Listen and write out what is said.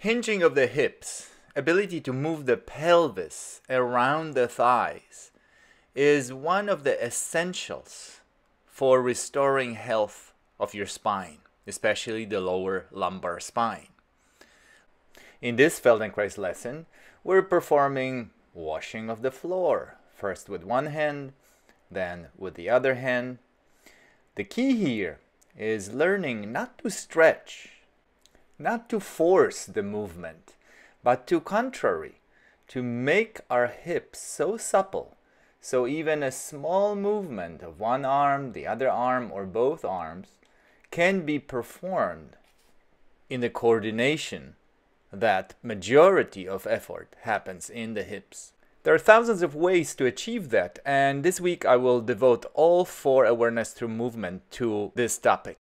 Hinging of the hips, ability to move the pelvis around the thighs, is one of the essentials for restoring health of your spine, especially the lower lumbar spine. In this Feldenkrais lesson, we're performing washing of the floor, first with one hand, then with the other hand. The key here is learning not to stretch not to force the movement, but to contrary, to make our hips so supple, so even a small movement of one arm, the other arm, or both arms can be performed in the coordination that majority of effort happens in the hips. There are thousands of ways to achieve that, and this week I will devote all four awareness through movement to this topic.